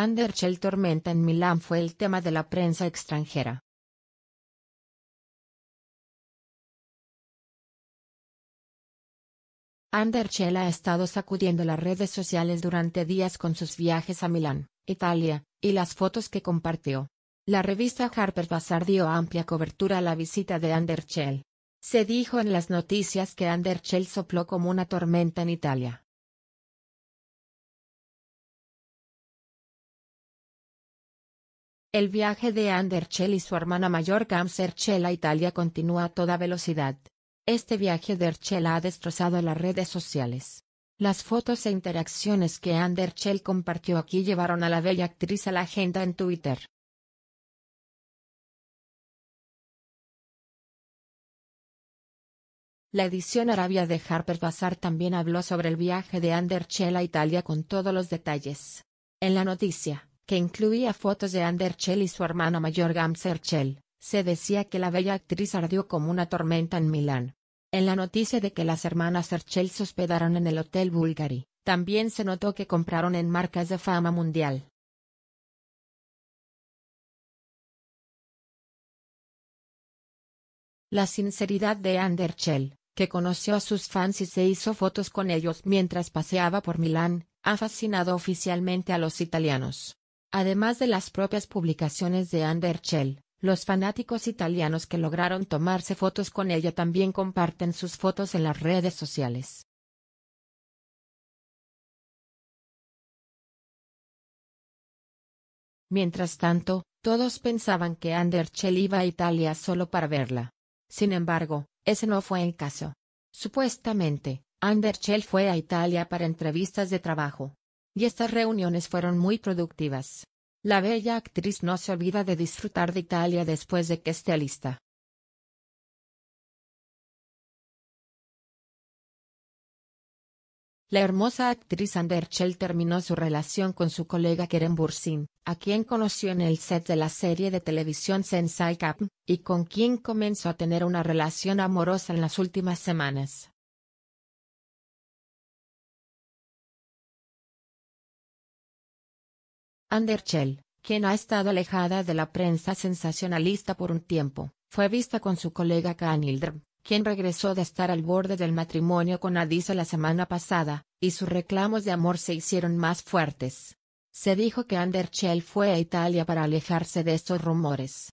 Anderchel Tormenta en Milán fue el tema de la prensa extranjera. Anderchel ha estado sacudiendo las redes sociales durante días con sus viajes a Milán, Italia, y las fotos que compartió. La revista Harper's Bazaar dio amplia cobertura a la visita de Anderchel. Se dijo en las noticias que Anderchel sopló como una tormenta en Italia, El viaje de Anderchel y su hermana mayor Erchell a Italia continúa a toda velocidad. Este viaje de Erchell ha destrozado las redes sociales. Las fotos e interacciones que Anderchel compartió aquí llevaron a la bella actriz a la agenda en Twitter. La edición Arabia de Harper Bazaar también habló sobre el viaje de Anderchel a Italia con todos los detalles. En la noticia, que incluía fotos de Anderchel y su hermana mayor Gamser se decía que la bella actriz ardió como una tormenta en Milán. En la noticia de que las hermanas Erchel se hospedaron en el Hotel Bulgari, también se notó que compraron en marcas de fama mundial. La sinceridad de Anderchel, que conoció a sus fans y se hizo fotos con ellos mientras paseaba por Milán, ha fascinado oficialmente a los italianos. Además de las propias publicaciones de Anderchel, los fanáticos italianos que lograron tomarse fotos con ella también comparten sus fotos en las redes sociales. Mientras tanto, todos pensaban que Anderchel iba a Italia solo para verla. Sin embargo, ese no fue el caso. Supuestamente, Anderchel fue a Italia para entrevistas de trabajo, y estas reuniones fueron muy productivas. La bella actriz no se olvida de disfrutar de Italia después de que esté lista. La hermosa actriz Anderchel terminó su relación con su colega Keren Bursin, a quien conoció en el set de la serie de televisión Sensei Cap, y con quien comenzó a tener una relación amorosa en las últimas semanas. Anderchell, quien ha estado alejada de la prensa sensacionalista por un tiempo, fue vista con su colega Canildr, quien regresó de estar al borde del matrimonio con Adisa la semana pasada, y sus reclamos de amor se hicieron más fuertes. Se dijo que Anderchell fue a Italia para alejarse de estos rumores.